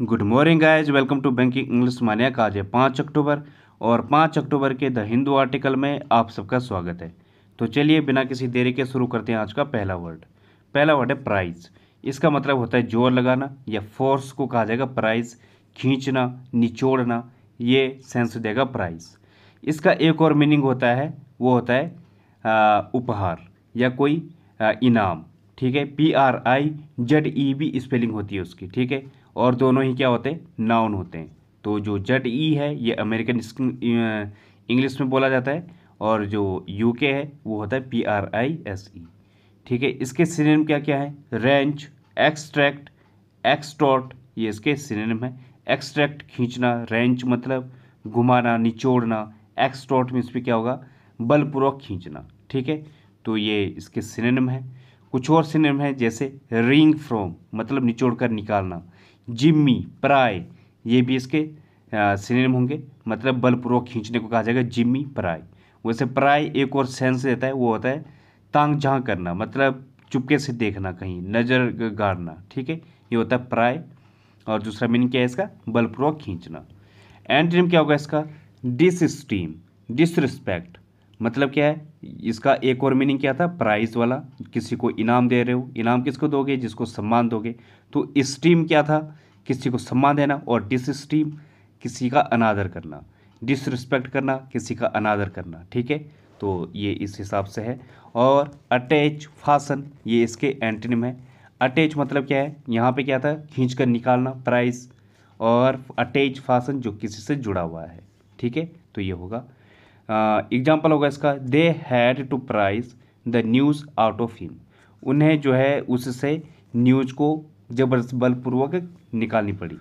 good morning guys welcome to banking English mania का आज है पाँच अक्टूबर और पाँच अक्टूबर के द हिंदू आर्टिकल में आप सबका स्वागत है तो चलिए बिना किसी देरी के शुरू करते हैं आज का पहला वर्ड पहला वर्ड है प्राइज इसका मतलब होता है जोर लगाना या फोर्स को कहा जाएगा प्राइज खींचना निचोड़ना ये सेंस देगा प्राइज इसका एक और मीनिंग होता है वो होता है आ, उपहार या कोई आ, इनाम ठीक है P R I Z E भी स्पेलिंग होती है उसकी ठीक है और दोनों ही क्या होते हैं नाउन होते हैं तो जो जेड ई e है ये अमेरिकन इंग्लिश में बोला जाता है और जो यू के है वो होता है P R I S E ठीक है इसके सिनेम क्या क्या है रेंच एक्सट्रैक्ट एक्सटॉट ये इसके सिनेम है एक्सट्रैक्ट खींचना रेंच मतलब घुमाना निचोड़ना एक्सट्रॉट में इसमें क्या होगा बलपूर्वक खींचना ठीक है तो ये इसके सिनेम है कुछ और सिनेम है जैसे रिंग फ्रॉम मतलब निचोड़ कर निकालना जिम्मी प्राय ये भी इसके सिनेम होंगे मतलब बलपूर्वक खींचने को कहा जाएगा जिम्मी प्राय वैसे प्राय एक और सेंस देता है वो होता है तांग झाँ करना मतलब चुपके से देखना कहीं नज़र गाड़ना ठीक है ये होता है प्राय और दूसरा मीनिंग क्या है इसका बलपूर्वक खींचना एंड्रीम क्या होगा इसका डिसस्टीम डिसरिस्पेक्ट मतलब क्या है इसका एक और मीनिंग क्या था प्राइज वाला किसी को इनाम दे रहे हो इनाम किसको दोगे जिसको सम्मान दोगे तो स्टीम क्या था किसी को सम्मान देना और डिसस्टीम किसी का अनादर करना डिसरिस्पेक्ट करना किसी का अनादर करना ठीक है तो ये इस हिसाब से है और अटैच फासन ये इसके एंटनिम है अटैच मतलब क्या है यहाँ पे क्या था खींच कर निकालना प्राइस और अटैच फासन जो किसी से जुड़ा हुआ है ठीक है तो ये होगा एग्जाम्पल uh, होगा इसका they had to prize the news out of him उन्हें जो है उससे न्यूज को जबरदस्त बलपूर्वक निकालनी पड़ी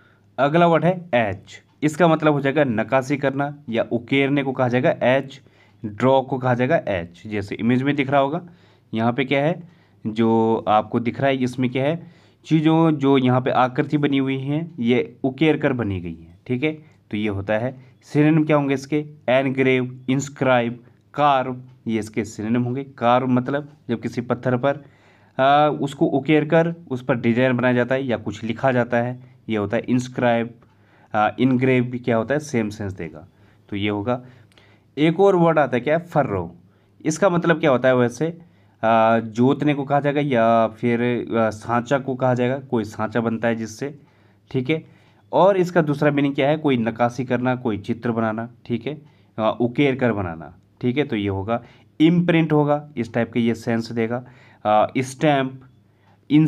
अगला वर्ड है एच इसका मतलब हो जाएगा नकासी करना या उकेरने को कहा जाएगा एच ड्रॉ को कहा जाएगा एच जैसे इमेज में दिख रहा होगा यहाँ पे क्या है जो आपको दिख रहा है इसमें क्या है चीज़ों जो यहाँ पे आकृति बनी हुई हैं ये उकेर कर बनी गई हैं ठीक है तो ये होता है सिनेम क्या होंगे इसके एनग्रेव इंस्क्राइब कार्व ये इसके सिनेम होंगे कार्व मतलब जब किसी पत्थर पर आ, उसको उकेर कर उस पर डिजाइन बनाया जाता है या कुछ लिखा जाता है ये होता है इंस्क्राइब इनग्रेव भी क्या होता है सेम सेंस देगा तो ये होगा एक और वर्ड आता है क्या है फर्रो इसका मतलब क्या होता है वैसे जोतने को कहा जाएगा या फिर सांचा को कहा जाएगा कोई सांचा बनता है जिससे ठीक है और इसका दूसरा मीनिंग क्या है कोई नक्काशी करना कोई चित्र बनाना ठीक है हाँ, उकेर कर बनाना ठीक है तो ये होगा इम्प्रिंट होगा इस टाइप के ये सेंस देगा स्टैम्प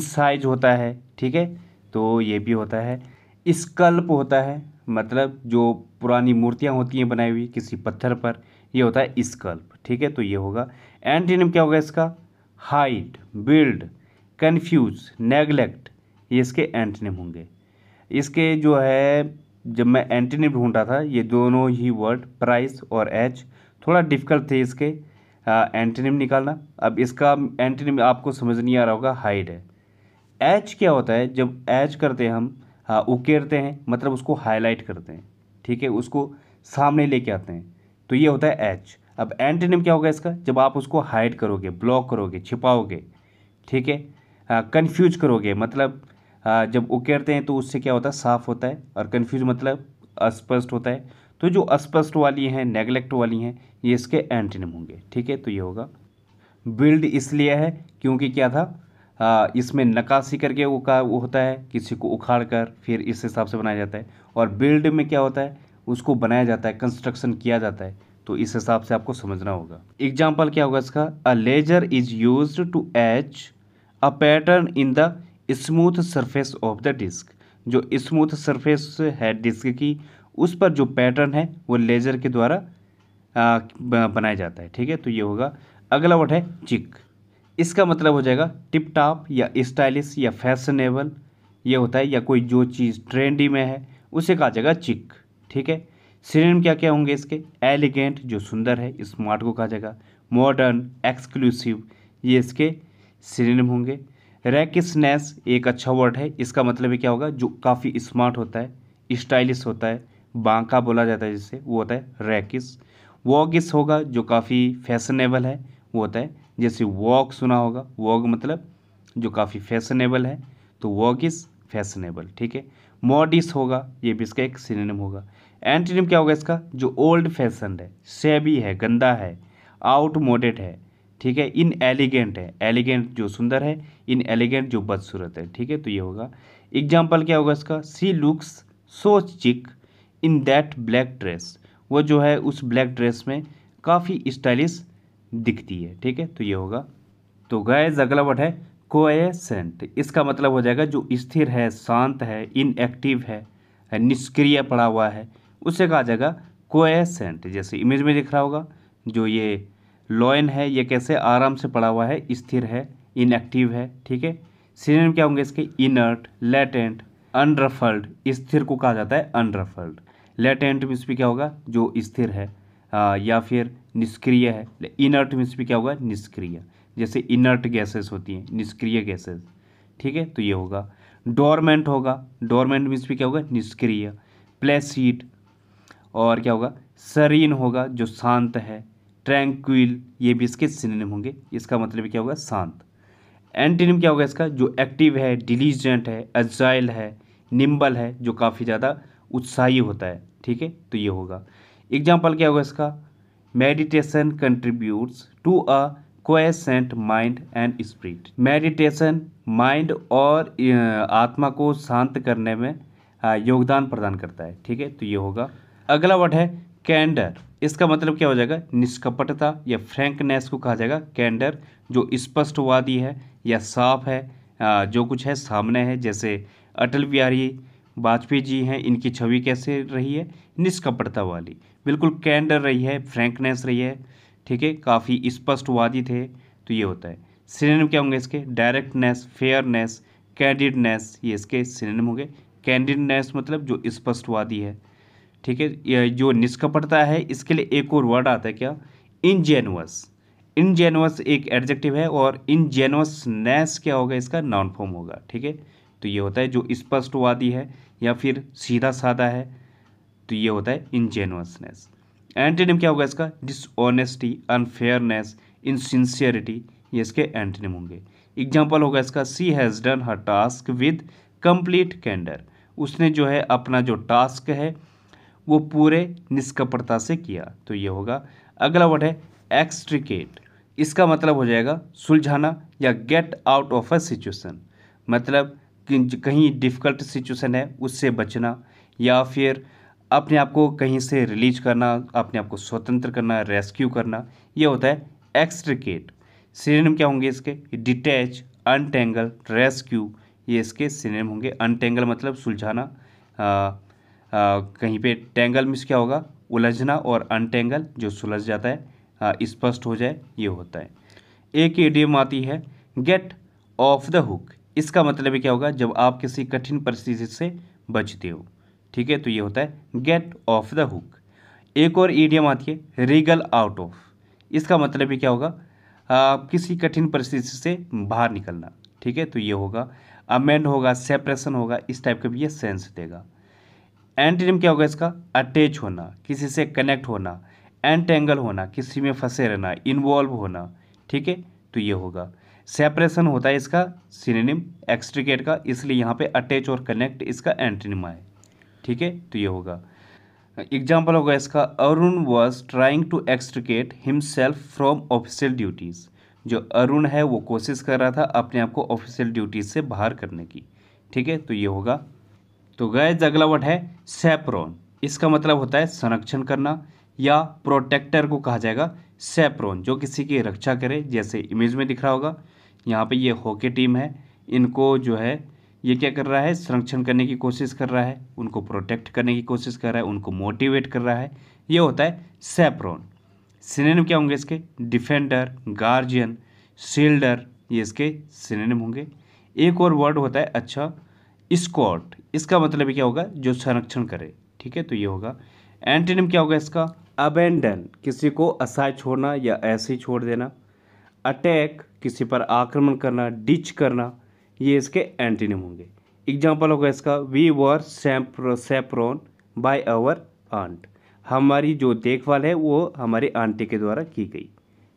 साइज होता है ठीक है तो ये भी होता है स्कल्प होता है मतलब जो पुरानी मूर्तियाँ होती हैं बनाई हुई किसी पत्थर पर ये होता है स्कल्प ठीक है तो ये होगा एंटीनम क्या होगा इसका हाइट बिल्ड कन्फ्यूज नेगलेक्ट ये इसके एंटीनम होंगे इसके जो है जब मैं एंटीनिम ढूंढा था ये दोनों ही वर्ड प्राइस और एच थोड़ा डिफ़िकल्ट थे इसके एंटीनिम निकालना अब इसका एंटीनिम आपको समझ नहीं आ रहा होगा हाइड है एच क्या होता है जब एच करते हैं हम उकेरते हैं मतलब उसको हाईलाइट करते हैं ठीक है उसको सामने लेके आते हैं तो ये होता है एच अब एंटीनिम क्या होगा इसका जब आप उसको हाइड करोगे ब्लॉक करोगे छिपाओगे ठीक है कन्फ्यूज करोगे मतलब हाँ, जब उकेरते हैं तो उससे क्या होता है साफ होता है और कन्फ्यूज मतलब अस्पष्ट होता है तो जो अस्पष्ट वाली हैं नेगलेक्ट वाली हैं ये इसके एंटीनम होंगे ठीक है तो ये होगा बिल्ड इसलिए है क्योंकि क्या था आ, इसमें नकासी करके वो का वो होता है किसी को उखाड़ कर फिर इस हिसाब से बनाया जाता है और बिल्ड में क्या होता है उसको बनाया जाता है कंस्ट्रक्शन किया जाता है तो इस हिसाब से आपको समझना होगा एग्जाम्पल क्या होगा इसका a laser is used to etch a pattern in the smooth surface of the disc जो स्मूथ सरफेस है डिस्क की उस पर जो पैटर्न है वो लेज़र के द्वारा बनाया जाता है ठीक है तो ये होगा अगला वर्ड है चिक इसका मतलब हो जाएगा टिप टॉप या स्टाइलिश या फैशनेबल ये होता है या कोई जो चीज़ ट्रेंडी में है उसे कहा जाएगा चिक ठीक है सिनेम क्या क्या होंगे इसके एलिगेंट जो सुंदर है स्मार्ट को कहा जाएगा मॉडर्न एक्सक्लूसिव ये इसके सिनेम होंगे रैकिसनेस एक अच्छा वर्ड है इसका मतलब क्या होगा जो काफ़ी स्मार्ट होता है स्टाइलिश होता है बांका बोला जाता है जिसे वो होता है रैकिस वॉगिस होगा जो काफ़ी फैशनेबल है वो होता है जैसे वॉक सुना होगा वॉग मतलब जो काफ़ी फैशनेबल है तो वॉगिस फैशनेबल ठीक है मॉडिस होगा ये भी इसका एक सिनेम होगा एंटीनियम क्या होगा इसका जो ओल्ड फैशन है सेबी है गंदा है आउटमोडेड है ठीक है इन एलिगेंट है एलिगेंट जो सुंदर है इन एलिगेंट जो बदसूरत है ठीक है तो ये होगा एग्जाम्पल क्या होगा इसका सी लुक्स सो चिक इन दैट ब्लैक ड्रेस वो जो है उस ब्लैक ड्रेस में काफ़ी स्टाइलिश दिखती है ठीक है तो ये होगा तो गैज अगला वर्ड है कोएसेंट इसका मतलब हो जाएगा जो स्थिर है शांत है इनएक्टिव है निष्क्रिय पड़ा हुआ है उसे कहा जाएगा कोएसेंट जैसे इमेज में दिख रहा होगा जो ये लॉयन है ये कैसे आराम से पड़ा हुआ है स्थिर है इनएक्टिव है ठीक है सीनियम क्या होंगे इसके इनर्ट लेटेंट अनरफल्ड स्थिर को कहा जाता है अनरफल्ड लेटेंट मीन्स भी क्या होगा जो स्थिर है आ, या फिर निष्क्रिय है इनर्ट मीन्स भी क्या होगा निष्क्रिय जैसे इनर्ट गैसेस होती हैं निष्क्रिय गैसेस ठीक है तो ये होगा डोरमेंट होगा डोरमेंट मीन्स भी क्या होगा निष्क्रिय प्लेसीट और क्या होगा सरीन होगा जो शांत है ट्रैंक्विल ये भी इसके सिनेम होंगे इसका मतलब क्या होगा शांत एंटीनिम क्या होगा इसका जो एक्टिव है डिलीजेंट है एजाइल है निम्बल है जो काफ़ी ज़्यादा उत्साही होता है ठीक है तो ये होगा एग्जाम्पल क्या होगा इसका meditation contributes to a quiescent mind and spirit meditation mind और आत्मा को शांत करने में योगदान प्रदान करता है ठीक है तो ये होगा अगला वर्ड है कैंडर इसका मतलब क्या हो जाएगा निष्कपटता या फ्रैंकनेस को कहा जाएगा कैंडर जो स्पष्टवादी है या साफ है जो कुछ है सामने है जैसे अटल बिहारी वाजपेयी जी हैं इनकी छवि कैसे रही है निष्कपटता वाली बिल्कुल कैंडर रही है फ्रैंकनेस रही है ठीक है काफ़ी स्पष्टवादी थे तो ये होता है सिनेम क्या होंगे इसके डायरेक्टनेस फेयरनेस कैंडिडनेस ये इसके सिनेम होंगे कैंडिडनेस मतलब जो स्पष्टवादी है ठीक है जो निष्कपटता है इसके लिए एक और वर्ड आता है क्या इनजेनुअस इनजेनुअस एक एडजेक्टिव है और इनजेनुअसनेस क्या होगा इसका नॉन फॉर्म होगा ठीक है तो ये होता है जो स्पष्टवादी है या फिर सीधा साधा है तो ये होता है इनजेनुअसनेस एंटीनिम क्या होगा इसका डिसऑनेस्टी अनफेयरनेस इनसिंसियरिटी ये इसके एंटीनिम होंगे एग्जाम्पल होगा इसका she has done her task with complete candour उसने जो है अपना जो टास्क है वो पूरे निष्कपटता से किया तो ये होगा अगला वर्ड है एक्सट्रिकेट इसका मतलब हो जाएगा सुलझाना या get out of a situation मतलब कहीं डिफ़िकल्ट सिचुएशन है उससे बचना या फिर अपने आप को कहीं से रिलीज करना अपने आप को स्वतंत्र करना रेस्क्यू करना ये होता है एक्सट्रिकेट सिनेम क्या होंगे इसके डिटैच अनटेंगल रेस्क्यू ये इसके सिनेम होंगे अनटेंगल मतलब सुलझाना कहीं पे टेंगल मिस क्या होगा उलझना और अनटेंगल जो सुलझ जाता है स्पष्ट हो जाए ये होता है एक एडियम आती है गेट ऑफ द हुक इसका मतलब क्या होगा जब आप किसी कठिन परिस्थिति से बचते हो ठीक है तो ये होता है गेट ऑफ द हुक एक और ईडियम आती है रीगल आउट ऑफ इसका मतलब क्या होगा आप किसी कठिन परिस्थिति से बाहर निकलना ठीक है तो ये होगा अमेंड होगा सेपरेशन होगा इस टाइप का भी ये सेंस देगा एंटीनिम क्या होगा इसका अटैच होना किसी से कनेक्ट होना एंटेंगल होना किसी में फंसे रहना इन्वॉल्व होना ठीक है तो ये होगा सेपरेशन होता है इसका सिनेनिम एक्सट्रिकेट का इसलिए यहाँ पे अटैच और कनेक्ट इसका एंटीनिम आए ठीक है तो ये होगा एग्जाम्पल होगा इसका Arun was trying to extricate himself from official duties जो अरुण है वो कोशिश कर रहा था अपने आप को ऑफिशियल ड्यूटीज़ से बाहर करने की ठीक है तो ये होगा तो गैस वर्ड है सेप्रोन इसका मतलब होता है संरक्षण करना या प्रोटेक्टर को कहा जाएगा सेप्रोन जो किसी की रक्षा करे जैसे इमेज में दिख रहा होगा यहाँ पे ये हॉकी टीम है इनको जो है ये क्या कर रहा है संरक्षण करने की कोशिश कर रहा है उनको प्रोटेक्ट करने की कोशिश कर रहा है उनको मोटिवेट कर रहा है ये होता है सेप्रोन सिनेम क्या होंगे इसके डिफेंडर गार्जियन शील्डर ये इसके सिनेम होंगे एक और वर्ड होता है अच्छा स्कॉट इसका मतलब क्या होगा जो संरक्षण करे ठीक है तो ये होगा एंटीनम क्या होगा इसका अबेंडन किसी को असहाय छोड़ना या ऐसे ही छोड़ देना अटैक किसी पर आक्रमण करना डिच करना ये इसके एंटीनम होंगे एग्जाम्पल होगा इसका we were chaperoned by our aunt हमारी जो देखभाल है वो हमारे आंटी के द्वारा की गई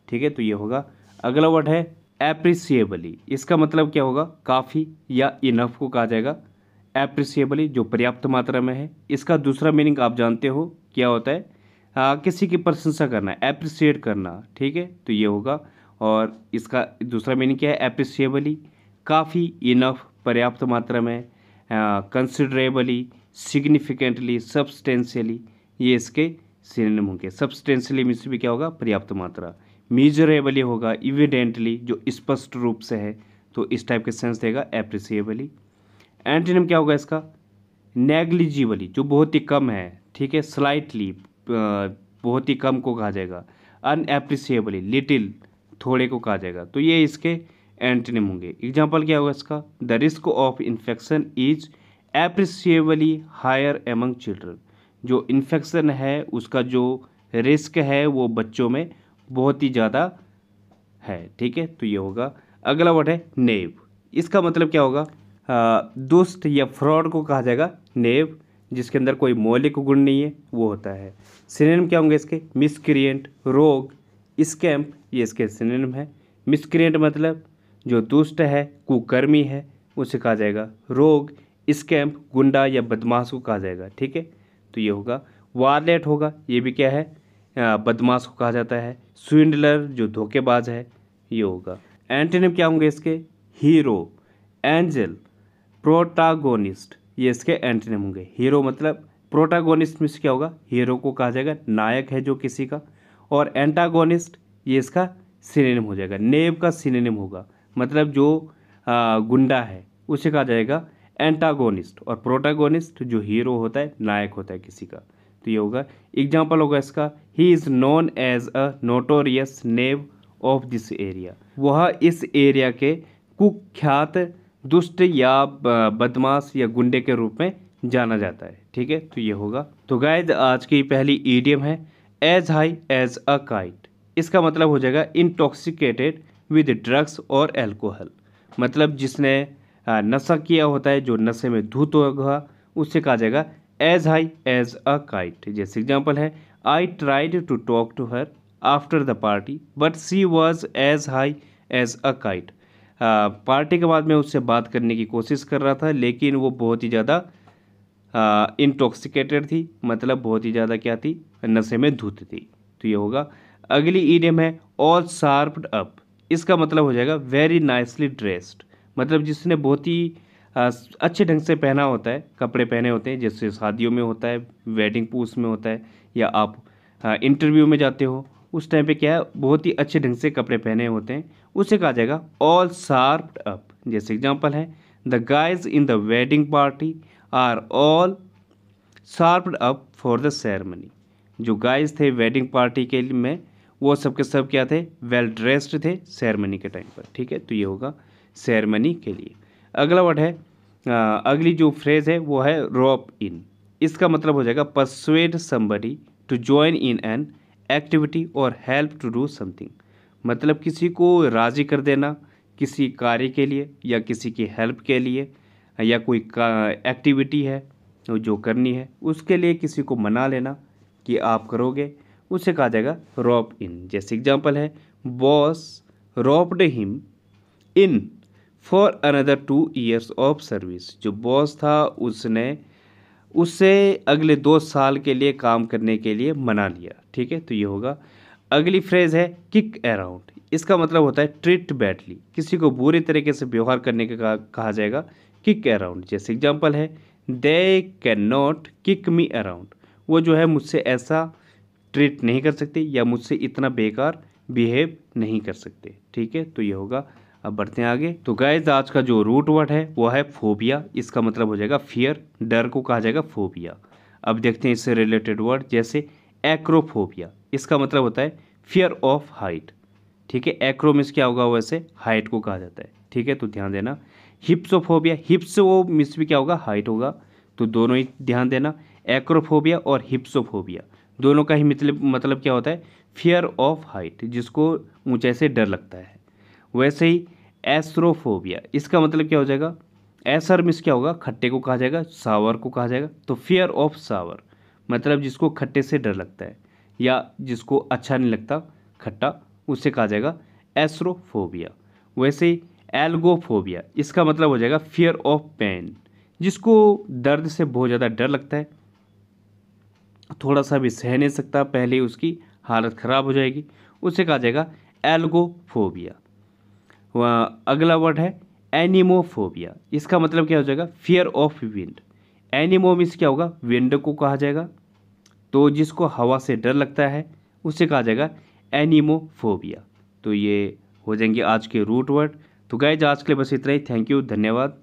ठीक है तो ये होगा अगला वर्ड है एप्रिसिएबली इसका मतलब क्या होगा काफ़ी या इनफ को कहा जाएगा एप्रिसिएबली जो पर्याप्त मात्रा में है इसका दूसरा मीनिंग आप जानते हो क्या होता है आ, किसी की प्रशंसा करना एप्रिसिएट करना ठीक है तो ये होगा और इसका दूसरा मीनिंग क्या है एप्रिसिएबली काफ़ी इनफ पर्याप्त मात्रा में कंसिडरेबली सिग्निफिकेंटली सब्सटेंशियली ये इसके सिनेम होंगे सब्सटेंशियली मीन्स भी क्या होगा पर्याप्त मात्रा मीजरेबली होगा इविडेंटली जो स्पष्ट रूप से है तो इस टाइप के सेंस देगा एप्रिसिएबली एंटीनम क्या होगा इसका नेग्लिजिबली जो बहुत ही कम है ठीक है स्लाइटली बहुत ही कम को कहा जाएगा अनएप्रिसिएबली लिटिल थोड़े को कहा जाएगा तो ये इसके एंटीनम होंगे एग्जाम्पल क्या होगा इसका the risk of infection is appreciably higher among children जो इन्फेक्शन है उसका जो रिस्क है वो बच्चों में बहुत ही ज़्यादा है ठीक है तो ये होगा अगला वर्ड है नेव इसका मतलब क्या होगा आ, दुष्ट या फ्रॉड को कहा जाएगा नेव जिसके अंदर कोई मौलिक गुण नहीं है वो होता है सिनेम क्या होंगे इसके मिसक्रियंट रोग स्कैम्प ये इसके सिनेम है मिसक्रियंट मतलब जो दुष्ट है कुकर्मी है उसे कहा जाएगा रोग स्कैम्प गुंडा या बदमाश को कहा जाएगा ठीक है तो ये होगा वारलेट होगा ये भी क्या है बदमाश को कहा जाता है स्विंडलर जो धोखेबाज है ये होगा एंटेनिम क्या होंगे इसके हीरो एंजल प्रोटागोनिस्ट ये इसके एंटेनिम होंगे हीरो मतलब प्रोटागोनिस्ट में क्या होगा हीरो को कहा जाएगा नायक है जो किसी का और एंटागोनिस्ट ये इसका सिनेम हो जाएगा नेब का सिनेम होगा मतलब जो आ, गुंडा है उसे कहा जाएगा एंटागोनिस्ट और प्रोटागोनिस्ट जो हीरो होता है नायक होता है किसी का तो ये होगा एग्जाम्पल होगा इसका he is known as a notorious knave of this area वह इस एरिया के कुख्यात दुष्ट या बदमाश या गुंडे के रूप में जाना जाता है ठीक है तो ये होगा तो गायद आज की पहली ईडियम है as high as a kite इसका मतलब हो जाएगा इंटॉक्सिकेटेड विद ड्रग्स और एल्कोहल मतलब जिसने नशा किया होता है जो नशे में धूत होगा उससे कहा जाएगा as high as a kite जैसे एग्जाम्पल है I tried to talk to her after the party but she was as high as a kite party के बाद मैं उससे बात करने की कोशिश कर रहा था लेकिन वो बहुत ही ज़्यादा इंटॉक्सिकेटेड uh, थी मतलब बहुत ही ज़्यादा क्या थी नशे में धूत थी तो ये होगा अगली ईडियम है ऑल शार्प्ड अप इसका मतलब हो जाएगा वेरी नाइसली ड्रेस्ड मतलब जिसने बहुत ही अच्छे ढंग से पहना होता है कपड़े पहने होते हैं जैसे शादियों में होता है वेडिंग पोस्ट में होता है या आप इंटरव्यू में जाते हो उस टाइम पे क्या है बहुत ही अच्छे ढंग से कपड़े पहने होते हैं उसे कहा जाएगा ऑल शार्प अप जैसे एग्जांपल है the guys in the wedding party are all sharp up for the ceremony जो गाइज थे वेडिंग पार्टी के में वो सब के सब क्या थे वेल ड्रेस्ड थे सेरेमनी के टाइम पर ठीक है तो ये होगा सेरेमनी के लिए अगला वर्ड है अगली जो फ्रेज है वो है रॉप इन इसका मतलब हो जाएगा persuade somebody to join in an activity और हेल्प टू डू समथिंग मतलब किसी को राज़ी कर देना किसी कार्य के लिए या किसी की हेल्प के लिए या कोई एक्टिविटी है जो करनी है उसके लिए किसी को मना लेना कि आप करोगे उसे कहा जाएगा रॉप इन जैसे एग्जाम्पल है boss roped him in for another two years of service जो बॉस था उसने उससे अगले दो साल के लिए काम करने के लिए मना लिया ठीक है तो ये होगा अगली फ्रेज़ है किक अराउंड इसका मतलब होता है ट्रीट बैटली किसी को बुरे तरीके से व्यवहार करने का कहा जाएगा किक अराउंड जैसे एग्जाम्पल है they can not kick me around वो जो है मुझसे ऐसा ट्रीट नहीं कर सकते या मुझसे इतना बेकार बिहेव नहीं कर सकते ठीक है तो ये होगा अब बढ़ते हैं आगे तो गैज आज का जो रूट वर्ड है वो है फोबिया इसका मतलब हो जाएगा फियर डर को कहा जाएगा फोबिया अब देखते हैं इससे रिलेटेड वर्ड जैसे एक्रोफोबिया इसका मतलब होता है फियर ऑफ हाइट ठीक है एक्रो मिस क्या होगा वैसे हाइट को कहा जाता है ठीक है तो ध्यान देना हिप्सोफोबिया हिप्स वो मिस भी क्या होगा हाइट होगा तो दोनों ही ध्यान देना एक्रोफोबिया और हिप्सोफोबिया दोनों का ही मतलब मतलब क्या होता है फियर ऑफ हाइट जिसको ऊंचाई से डर लगता है वैसे ही एसरोफोबिया इसका मतलब क्या हो जाएगा एसर मिस क्या होगा खट्टे को कहा जाएगा सावर को कहा जाएगा तो फियर ऑफ सावर मतलब जिसको खट्टे से डर लगता है या जिसको अच्छा नहीं लगता खट्टा उसे कहा जाएगा एसरोफोबिया वैसे ही एल्गोफोबिया इसका मतलब हो जाएगा फियर ऑफ पेन जिसको दर्द से बहुत ज़्यादा डर लगता है थोड़ा सा भी सह नहीं सकता पहले उसकी हालत ख़राब हो जाएगी उसे कहा जाएगा एल्गोफोबिया अगला वर्ड है एनिमोफोबिया इसका मतलब क्या हो जाएगा fear of wind anemo means क्या होगा विंड को कहा जाएगा तो जिसको हवा से डर लगता है उसे कहा जाएगा एनिमोफोबिया तो ये हो जाएंगे आज के रूट वर्ड तो गाइज आज के लिए बस इतना ही थैंक यू धन्यवाद